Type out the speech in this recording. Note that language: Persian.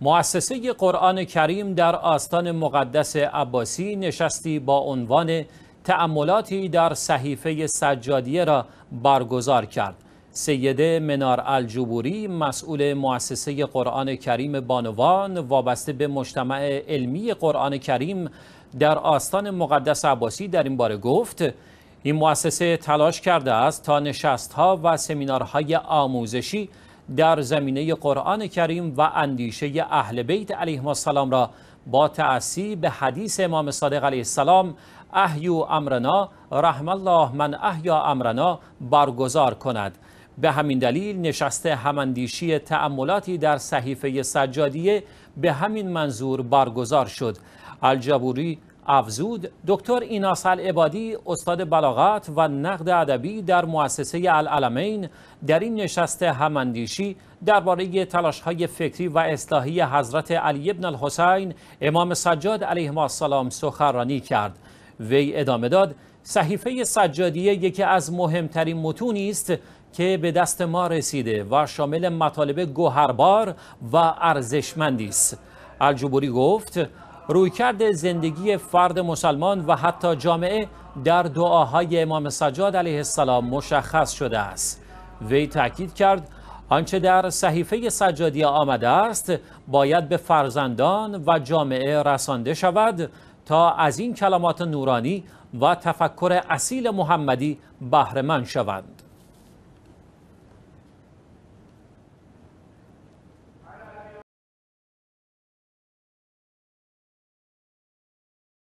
مؤسسه قرآن کریم در آستان مقدس عباسی نشستی با عنوان تأملاتی در صحیفه سجادیه را برگزار کرد. سیده منار الجبوری مسئول مؤسسه قرآن کریم بانوان وابسته به مجتمع علمی قرآن کریم در آستان مقدس عباسی در این باره گفت این مؤسسه تلاش کرده است تا نشستها و سمینارهای آموزشی در زمینه قرآن کریم و اندیشه اهل بیت علیهم السلام را با تأسی به حدیث امام صادق علیه السلام احیو امرنا رحم الله من احیا امرنا برگزار کند به همین دلیل نشست هماندیشی تأملاتی در صحیفه سجادیه به همین منظور برگزار شد الجبوری افزود دکتر ایناسل عبادی استاد بلاغت و نقد ادبی در مؤسسه العلمین در این نشست هماندیشی درباره تلاش‌های فکری و اصلاحی حضرت علی ابن الحسین امام سجاد علیه السلام سخرانی کرد وی ادامه داد صحیفه سجادیه یکی از مهمترین متونی است که به دست ما رسیده و شامل مطالب گوهربار و ارزشمندی است الجبوری گفت رویکرد زندگی فرد مسلمان و حتی جامعه در دعاهای امام سجاد علیه السلام مشخص شده است وی تاکید کرد آنچه در صحیفه سجادی آمده است باید به فرزندان و جامعه رسانده شود تا از این کلمات نورانی و تفکر اصیل محمدی بهرهمند شوند